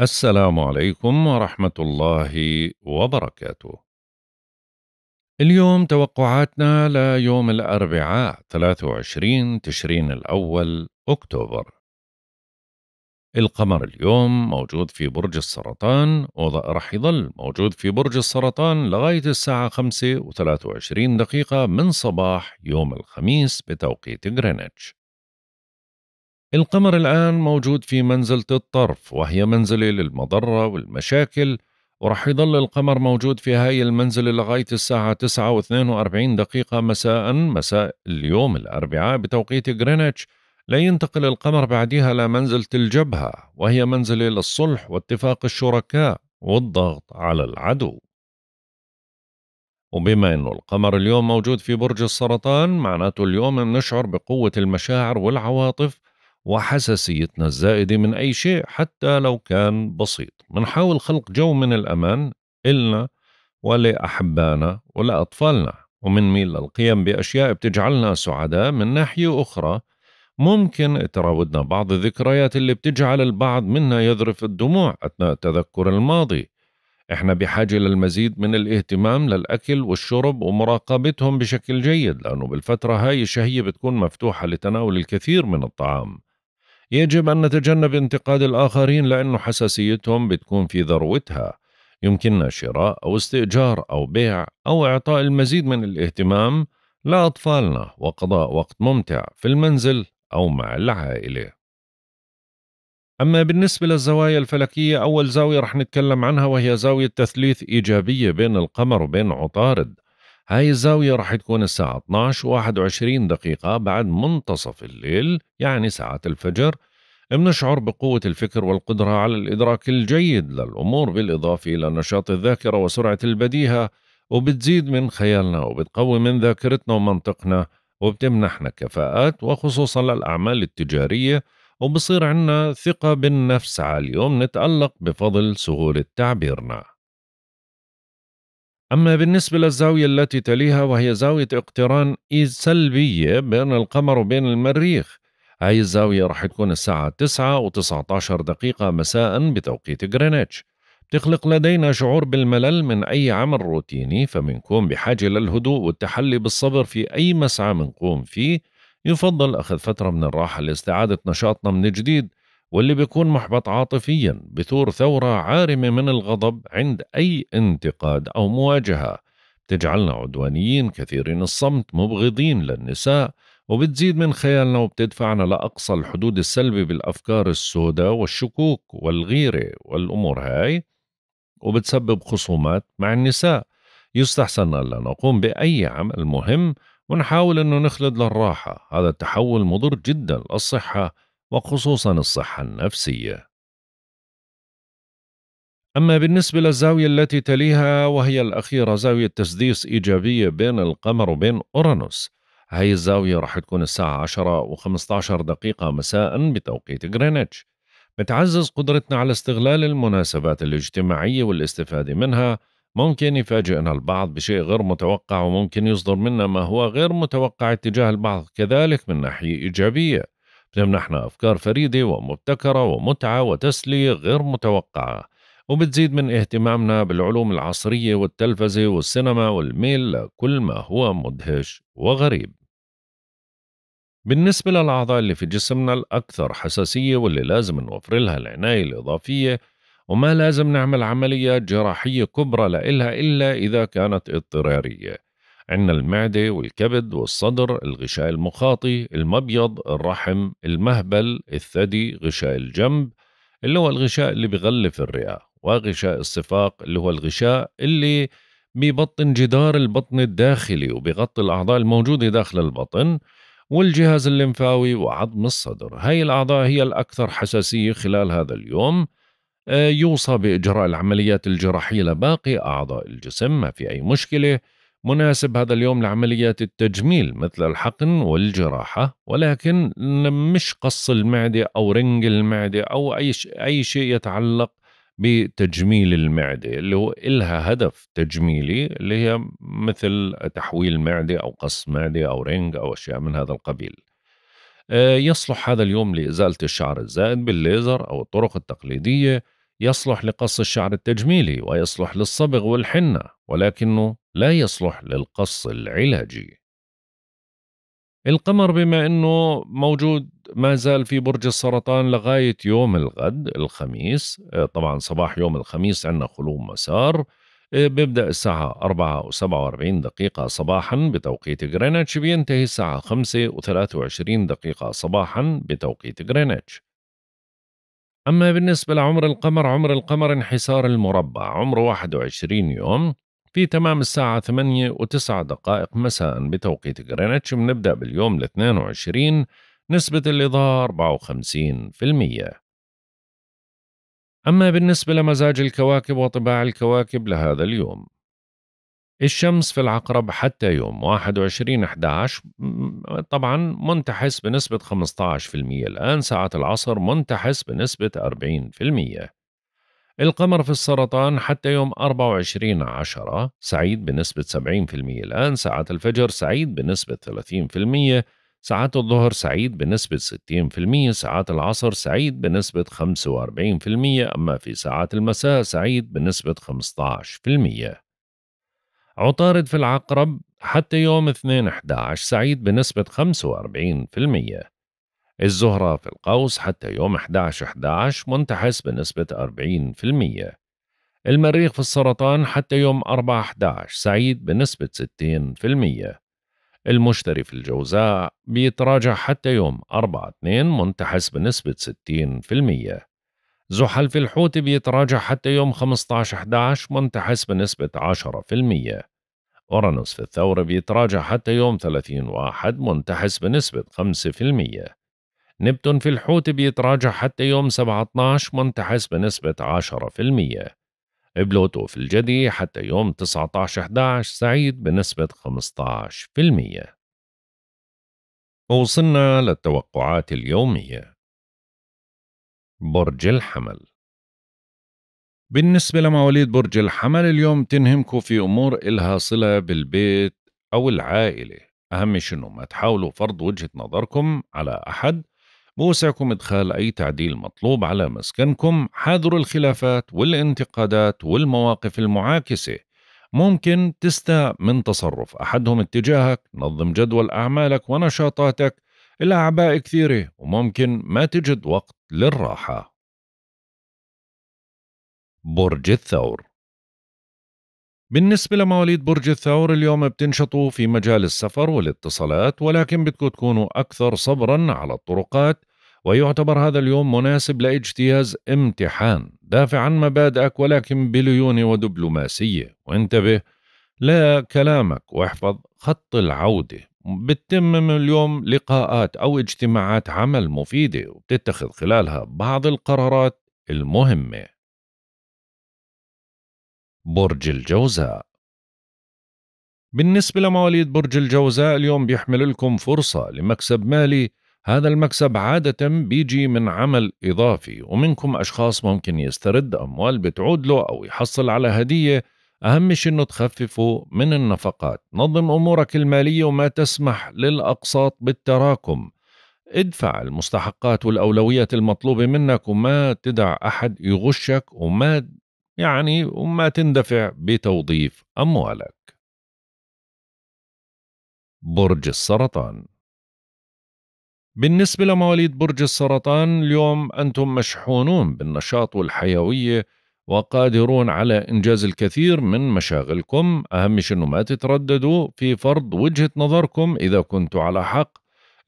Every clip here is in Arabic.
السلام عليكم ورحمة الله وبركاته. اليوم توقعاتنا ليوم الأربعاء 23 تشرين الأول أكتوبر. القمر اليوم موجود في برج السرطان وراح يظل موجود في برج السرطان لغاية الساعة خمسة وثلاثة وعشرين دقيقة من صباح يوم الخميس بتوقيت غرينتش. القمر الآن موجود في منزلة الطرف وهي منزلة للمضرة والمشاكل ورح يضل القمر موجود في هاي المنزلة لغاية الساعة 9 و 42 دقيقة مساء مساء اليوم الأربعاء بتوقيت غرينتش لينتقل القمر بعدها لمنزلة الجبهة وهي منزلة للصلح واتفاق الشركاء والضغط على العدو وبما أنه القمر اليوم موجود في برج السرطان معناته اليوم بنشعر بقوة المشاعر والعواطف وحساسيتنا الزائدة من أي شيء حتى لو كان بسيط منحاول خلق جو من الأمان إلنا ولأحبانا ولأطفالنا ومنميل للقيم بأشياء بتجعلنا سعداء من ناحية أخرى ممكن تراودنا بعض الذكريات اللي بتجعل البعض منا يذرف الدموع أثناء تذكر الماضي احنا بحاجة للمزيد من الاهتمام للأكل والشرب ومراقبتهم بشكل جيد لأنه بالفترة هاي الشهية بتكون مفتوحة لتناول الكثير من الطعام يجب أن نتجنب انتقاد الآخرين لأن حساسيتهم بتكون في ذروتها يمكننا شراء أو استئجار أو بيع أو إعطاء المزيد من الاهتمام لأطفالنا وقضاء وقت ممتع في المنزل أو مع العائلة أما بالنسبة للزوايا الفلكية أول زاوية رح نتكلم عنها وهي زاوية تثليث إيجابية بين القمر وبين عطارد هاي الزاوية راح تكون الساعة 12 و 21 دقيقة بعد منتصف الليل يعني ساعات الفجر بنشعر بقوة الفكر والقدرة على الإدراك الجيد للأمور بالإضافة إلى نشاط الذاكرة وسرعة البديهة وبتزيد من خيالنا وبتقوي من ذاكرتنا ومنطقنا وبتمنحنا كفاءات وخصوصا للأعمال التجارية وبصير عنا ثقة بالنفس عالية وبنتألق بفضل سهولة تعبيرنا أما بالنسبة للزاوية التي تليها وهي زاوية اقتران إيز سلبية بين القمر وبين المريخ هاي الزاوية رح تكون الساعة 9 و 19 دقيقة مساء بتوقيت غرينتش تخلق لدينا شعور بالملل من أي عمل روتيني فمنكون بحاجة للهدوء والتحلي بالصبر في أي مسعى منقوم فيه يفضل أخذ فترة من الراحة لاستعادة نشاطنا من جديد واللي بيكون محبط عاطفيا بثور ثورة عارمة من الغضب عند أي انتقاد أو مواجهة بتجعلنا عدوانيين كثيرين الصمت مبغضين للنساء وبتزيد من خيالنا وبتدفعنا لأقصى الحدود السلبي بالأفكار السوداء والشكوك والغيرة والأمور هاي وبتسبب خصومات مع النساء يستحسن ألا نقوم بأي عمل مهم ونحاول أنه نخلد للراحة هذا التحول مضر جدا للصحة وخصوصا الصحة النفسية. أما بالنسبة للزاوية التي تليها وهي الأخيرة زاوية تسديس إيجابية بين القمر وبين أورانوس هاي الزاوية راح تكون الساعة 10 و15 دقيقة مساء بتوقيت غرينتش بتعزز قدرتنا على استغلال المناسبات الاجتماعية والاستفادة منها ممكن يفاجئنا البعض بشيء غير متوقع وممكن يصدر منا ما هو غير متوقع اتجاه البعض كذلك من ناحية إيجابية بتمنحنا أفكار فريدة ومبتكرة ومتعة وتسلية غير متوقعة وبتزيد من اهتمامنا بالعلوم العصرية والتلفزة والسينما والميل لكل ما هو مدهش وغريب بالنسبة للأعضاء اللي في جسمنا الأكثر حساسية واللي لازم نوفر لها العناية الإضافية وما لازم نعمل عمليات جراحية كبرى لإلها إلا إذا كانت اضطرارية عندنا المعدة والكبد والصدر الغشاء المخاطي المبيض الرحم المهبل الثدي غشاء الجنب اللي هو الغشاء اللي بغلف الرئة وغشاء الصفاق اللي هو الغشاء اللي ببطن جدار البطن الداخلي وبغطي الأعضاء الموجودة داخل البطن والجهاز الليمفاوي وعظم الصدر هاي الأعضاء هي الأكثر حساسية خلال هذا اليوم آه، يوصى بإجراء العمليات الجراحية لباقي أعضاء الجسم ما في أي مشكلة مناسب هذا اليوم لعمليات التجميل مثل الحقن والجراحة ولكن مش قص المعدة أو رنج المعدة أو أي, أي شيء يتعلق بتجميل المعدة اللي هو إلها هدف تجميلي اللي هي مثل تحويل معدة أو قص معدة أو رنج أو أشياء من هذا القبيل آه، يصلح هذا اليوم لإزالة الشعر الزائد بالليزر أو الطرق التقليدية يصلح لقص الشعر التجميلي ويصلح للصبغ والحنة ولكنه لا يصلح للقص العلاجي القمر بما أنه موجود ما زال في برج السرطان لغاية يوم الغد الخميس طبعا صباح يوم الخميس عندنا خلو مسار بيبدأ الساعة 4 و 47 دقيقة صباحا بتوقيت غرينتش بينتهي الساعة 5 و 23 دقيقة صباحا بتوقيت غرينتش أما بالنسبة لعمر القمر عمر القمر انحسار المربع عمره 21 يوم في تمام الساعة 8 و9 دقائق مساء بتوقيت غرينتش بنبدأ باليوم ال 22 نسبة الإضاءة 54% أما بالنسبة لمزاج الكواكب وطباع الكواكب لهذا اليوم الشمس في العقرب حتى يوم 21 11 طبعا منتحس بنسبة 15% الآن ساعة العصر منتحس بنسبة 40% القمر في السرطان حتى يوم 24 10 سعيد بنسبة 70% الآن ساعة الفجر سعيد بنسبة 30% ساعات الظهر سعيد بنسبة 60% ساعات العصر سعيد بنسبة 45% أما في ساعات المساء سعيد بنسبة 15% عطارد في العقرب حتى يوم 2 11 سعيد بنسبة 45% الزهرة في القوس حتى يوم 11 11 منتحس بنسبة 40% المريخ في السرطان حتى يوم 4 11 سعيد بنسبة 60% المشتري في الجوزاء بيتراجع حتى يوم 4 2 منتحس بنسبة 60% زحل في الحوت بيتراجع حتى يوم 15/11 منتحس بنسبة 10%. أورانوس في الثورة بيتراجع حتى يوم 30 واحد منتحس بنسبة 5%. نبتون في الحوت بيتراجع حتى يوم 17 منتحس بنسبة 10%. بلوتو في الجدي حتى يوم 19/11 سعيد بنسبة 15%. وصلنا للتوقعات اليومية برج الحمل بالنسبة لمواليد برج الحمل اليوم تنهمكوا في أمور إلها صلة بالبيت أو العائلة أهم شنو إنه ما تحاولوا فرض وجهة نظركم على أحد بوسعكم إدخال أي تعديل مطلوب على مسكنكم حاذروا الخلافات والانتقادات والمواقف المعاكسة ممكن تستاء من تصرف أحدهم اتجاهك نظم جدول أعمالك ونشاطاتك إلها أعباء كثيرة وممكن ما تجد وقت للراحة برج الثور بالنسبة لمواليد برج الثور اليوم بتنشطوا في مجال السفر والاتصالات ولكن بدكم تكونوا أكثر صبرا على الطرقات ويعتبر هذا اليوم مناسب لاجتياز امتحان دافع عن مبادئك ولكن بليونة ودبلوماسية وانتبه لا كلامك واحفظ خط العودة بتتم اليوم لقاءات أو اجتماعات عمل مفيدة وبتتخذ خلالها بعض القرارات المهمة برج الجوزاء بالنسبة لمواليد برج الجوزاء اليوم بيحمل لكم فرصة لمكسب مالي هذا المكسب عادة بيجي من عمل إضافي ومنكم أشخاص ممكن يسترد أموال بتعود له أو يحصل على هدية أهم شيء أنه تخففوا من النفقات نظم أمورك المالية وما تسمح للأقساط بالتراكم ادفع المستحقات والأولويات المطلوبة منك وما تدع أحد يغشك وما يعني وما تندفع بتوظيف أموالك برج السرطان بالنسبة لمواليد برج السرطان اليوم أنتم مشحونون بالنشاط والحيوية وقادرون على إنجاز الكثير من مشاغلكم أهم شيء أنه ما تترددوا في فرض وجهة نظركم إذا كنت على حق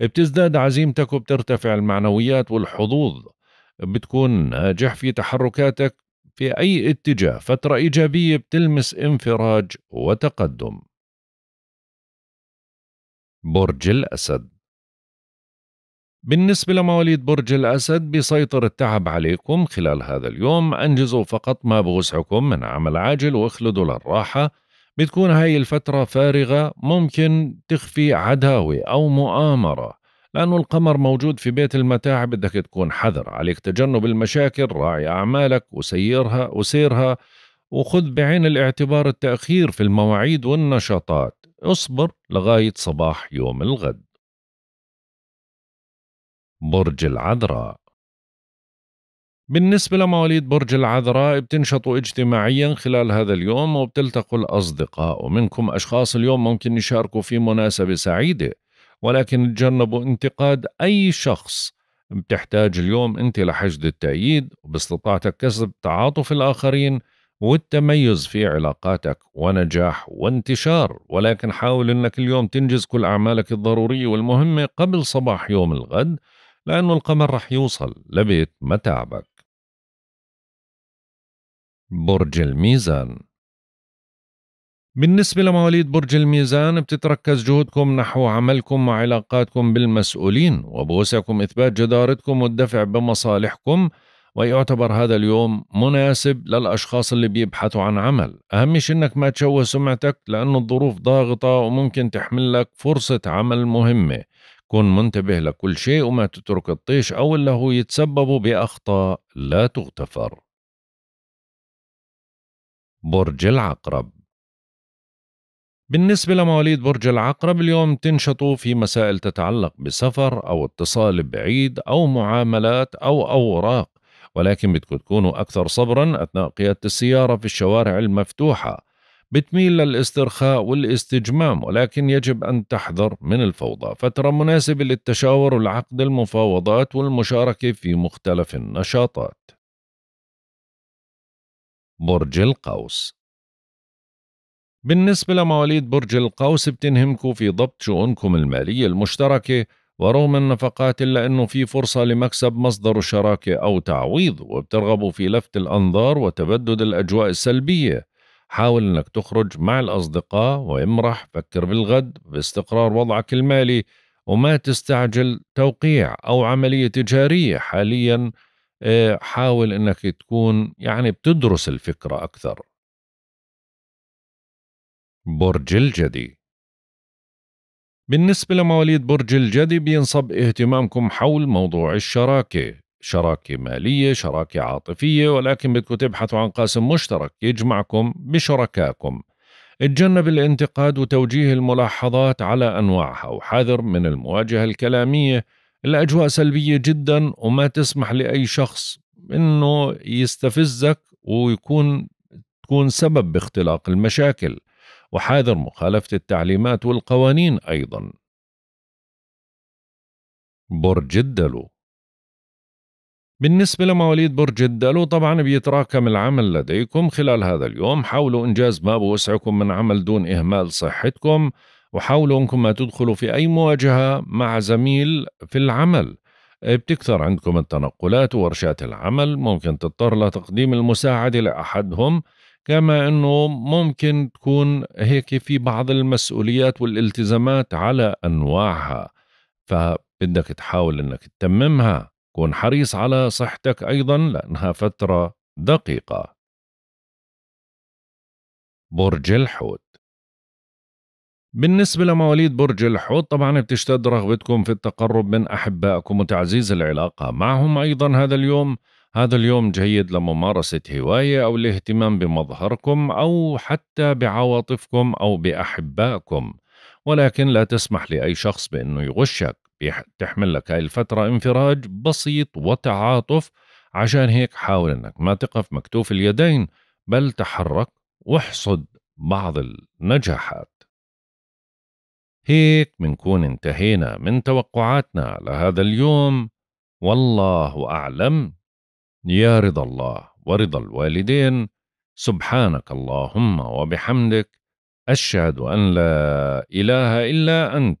بتزداد عزيمتك وبترتفع المعنويات والحظوظ بتكون ناجح في تحركاتك في أي اتجاه فترة إيجابية بتلمس انفراج وتقدم برج الأسد بالنسبة لمواليد برج الأسد بيسيطر التعب عليكم خلال هذا اليوم أنجزوا فقط ما بوسعكم من عمل عاجل واخلدوا للراحة بتكون هاي الفترة فارغة ممكن تخفي عداوة أو مؤامرة لأنه القمر موجود في بيت المتاعب بدك تكون حذر عليك تجنب المشاكل راعي أعمالك وسيرها وسيرها وخذ بعين الاعتبار التأخير في المواعيد والنشاطات اصبر لغاية صباح يوم الغد برج العذراء بالنسبة لمواليد برج العذراء بتنشطوا اجتماعيا خلال هذا اليوم وبتلتقوا الأصدقاء ومنكم أشخاص اليوم ممكن يشاركوا في مناسبة سعيدة ولكن تجنبوا انتقاد أي شخص بتحتاج اليوم أنت لحشد التأييد وباستطاعتك كسب تعاطف الآخرين والتميز في علاقاتك ونجاح وانتشار ولكن حاول أنك اليوم تنجز كل أعمالك الضرورية والمهمة قبل صباح يوم الغد لأنه القمر رح يوصل لبيت ما تعبك برج الميزان بالنسبة لمواليد برج الميزان بتتركز جهودكم نحو عملكم وعلاقاتكم بالمسؤولين وبوسعكم إثبات جدارتكم والدفع بمصالحكم ويعتبر هذا اليوم مناسب للأشخاص اللي بيبحثوا عن عمل أهم شيء أنك ما تشوه سمعتك لأن الظروف ضاغطة وممكن تحمل لك فرصة عمل مهمة كن منتبه لكل شيء وما تترك الطيش أو اللي هو يتسبب بأخطاء لا تغتفر برج العقرب بالنسبة لمواليد برج العقرب اليوم تنشطوا في مسائل تتعلق بسفر أو اتصال بعيد أو معاملات أو أوراق ولكن بدكم تكونوا أكثر صبرا أثناء قيادة السيارة في الشوارع المفتوحة بتميل للاسترخاء والاستجمام ولكن يجب أن تحذر من الفوضى فترة مناسبة للتشاور والعقد المفاوضات والمشاركة في مختلف النشاطات برج القوس بالنسبة لمواليد برج القوس بتنهمكوا في ضبط شؤونكم المالية المشتركة ورغم النفقات إلا أنه في فرصة لمكسب مصدر شراكة أو تعويض وبترغبوا في لفت الأنظار وتبدد الأجواء السلبية حاول انك تخرج مع الاصدقاء وامرح فكر بالغد باستقرار وضعك المالي وما تستعجل توقيع او عمليه تجاريه حاليا آه، حاول انك تكون يعني بتدرس الفكره اكثر برج الجدي بالنسبة لمواليد برج الجدي بينصب اهتمامكم حول موضوع الشراكة شراكة مالية شراكة عاطفية ولكن بدكم تبحثوا عن قاسم مشترك يجمعكم بشركائكم اتجنب الانتقاد وتوجيه الملاحظات على أنواعها وحذر من المواجهة الكلامية الأجواء سلبية جدا وما تسمح لأي شخص أنه يستفزك ويكون تكون سبب باختلاق المشاكل وحاذر مخالفة التعليمات والقوانين أيضا برج الدلو بالنسبة لمواليد برج الدلو طبعا بيتراكم العمل لديكم خلال هذا اليوم حاولوا إنجاز ما بوسعكم من عمل دون إهمال صحتكم وحاولوا أنكم ما تدخلوا في أي مواجهة مع زميل في العمل بتكثر عندكم التنقلات وورشات العمل ممكن تضطر لتقديم المساعدة لأحدهم كما أنه ممكن تكون هيك في بعض المسؤوليات والالتزامات على أنواعها فبدك تحاول أنك تتممها كن حريص على صحتك أيضا لأنها فترة دقيقة برج الحوت بالنسبة لمواليد برج الحوت طبعا بتشتد رغبتكم في التقرب من أحبائكم وتعزيز العلاقة معهم أيضا هذا اليوم هذا اليوم جيد لممارسة هواية أو الاهتمام بمظهركم أو حتى بعواطفكم أو بأحبائكم ولكن لا تسمح لأي شخص بأنه يغشك بتحمل لك هاي الفترة انفراج بسيط وتعاطف عشان هيك حاول انك ما تقف مكتوف اليدين بل تحرك واحصد بعض النجاحات هيك منكون انتهينا من توقعاتنا لهذا اليوم والله أعلم يا رضا الله ورضا الوالدين سبحانك اللهم وبحمدك أشهد أن لا إله إلا أنت